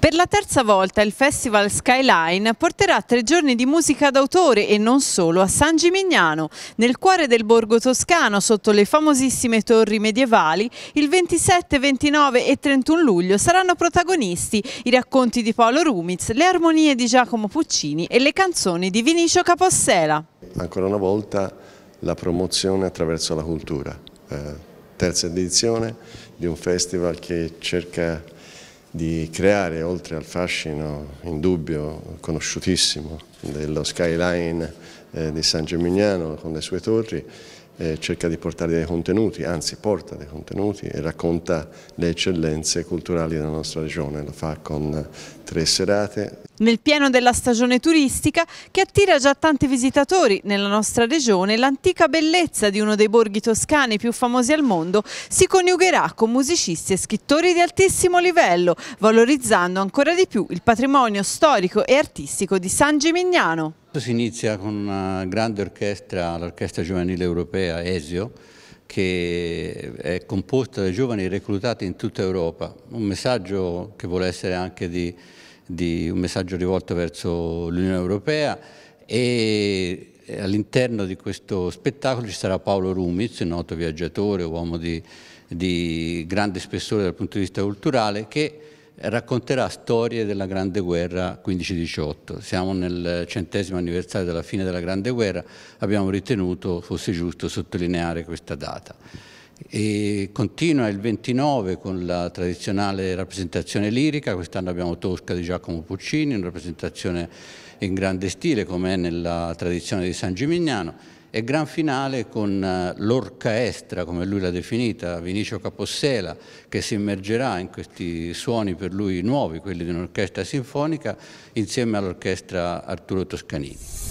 Per la terza volta il Festival Skyline porterà tre giorni di musica d'autore e non solo a San Gimignano. Nel cuore del borgo toscano, sotto le famosissime torri medievali, il 27, 29 e 31 luglio saranno protagonisti i racconti di Paolo Rumiz, le armonie di Giacomo Puccini e le canzoni di Vinicio Capossela. Ancora una volta la promozione attraverso la cultura. Eh, terza edizione di un festival che cerca di creare, oltre al fascino indubbio, conosciutissimo, dello skyline eh, di San Gemignano con le sue torri, eh, cerca di portare dei contenuti, anzi porta dei contenuti e racconta le eccellenze culturali della nostra regione, lo fa con tre serate. Nel pieno della stagione turistica che attira già tanti visitatori nella nostra regione, l'antica bellezza di uno dei borghi toscani più famosi al mondo si coniugherà con musicisti e scrittori di altissimo livello, valorizzando ancora di più il patrimonio storico e artistico di San Gimignano. Si inizia con una grande orchestra, l'Orchestra Giovanile Europea ESIO, che è composta da giovani reclutati in tutta Europa. Un messaggio che vuole essere anche di, di un messaggio rivolto verso l'Unione Europea e all'interno di questo spettacolo ci sarà Paolo Rumiz, noto viaggiatore, uomo di, di grande spessore dal punto di vista culturale, che racconterà storie della Grande Guerra 15-18. Siamo nel centesimo anniversario della fine della Grande Guerra, abbiamo ritenuto fosse giusto sottolineare questa data. E continua il 29 con la tradizionale rappresentazione lirica, quest'anno abbiamo Tosca di Giacomo Puccini, una rappresentazione in grande stile come è nella tradizione di San Gimignano e gran finale con eh, l'orchestra, come lui l'ha definita, Vinicio Capossela, che si immergerà in questi suoni per lui nuovi, quelli di un'orchestra sinfonica, insieme all'orchestra Arturo Toscanini.